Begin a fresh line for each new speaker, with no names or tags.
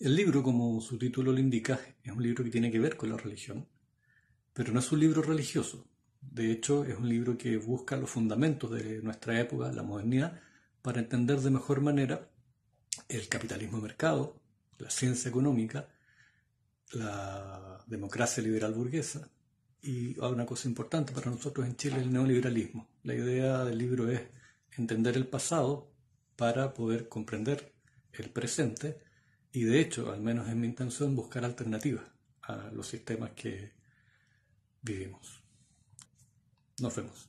El libro, como su título
lo indica, es un libro que tiene que ver con la religión, pero no es un libro religioso. De hecho, es un libro que busca los fundamentos de nuestra época, la modernidad, para entender de mejor manera el capitalismo de mercado, la ciencia económica, la democracia liberal burguesa y ah, una cosa importante para nosotros en Chile, el neoliberalismo. La idea del libro es entender el pasado para poder comprender el presente y de hecho, al menos es mi intención buscar alternativas a los sistemas que vivimos.
Nos vemos.